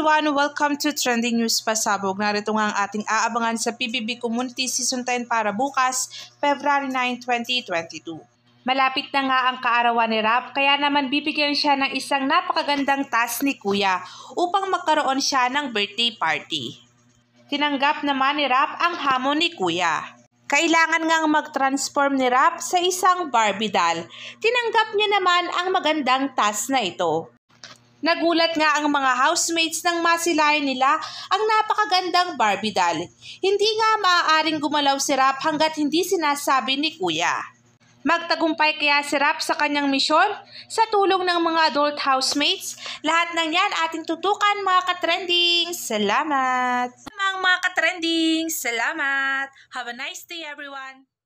everyone! Welcome to Trending News Pasabog. Narito nga ang ating aabangan sa PBB Community Season 10 para bukas, February 9, 2022. Malapit na nga ang kaarawan ni Rap, kaya naman bibigyan siya ng isang napakagandang task ni Kuya upang magkaroon siya ng birthday party. Tinanggap naman ni Rap ang hamon ni Kuya kailangan ngang mag-transform ni Rap sa isang Barbie doll. Tinanggap niya naman ang magandang task na ito. Nagulat nga ang mga housemates nang masilayan nila ang napakagandang Barbie doll. Hindi nga maaaring gumalaw si Rap hanggat hindi sinasabi ni kuya. Magtagumpay kaya si Rap sa kanyang misyon? Sa tulong ng mga adult housemates, lahat ng yan ating tutukan mga katrendings. Salamat! Mga mga katrendings, salamat! Have a nice day everyone!